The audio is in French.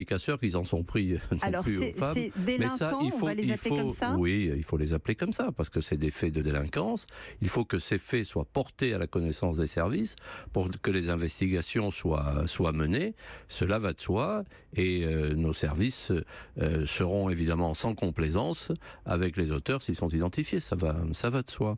les casseurs, ils en sont pris. Euh, Alors, c'est délinquants. il faut, on va les appeler comme ça Oui, il faut les appeler comme ça, parce que c'est des faits de délinquance. Il faut que ces faits soient portés à la connaissance des services pour que les investigations soient, soient menées. Cela va de soi, et euh, nos services euh, seront évidemment sans complaisance avec les auteurs s'ils sont identifiés. Ça va, ça va de soi.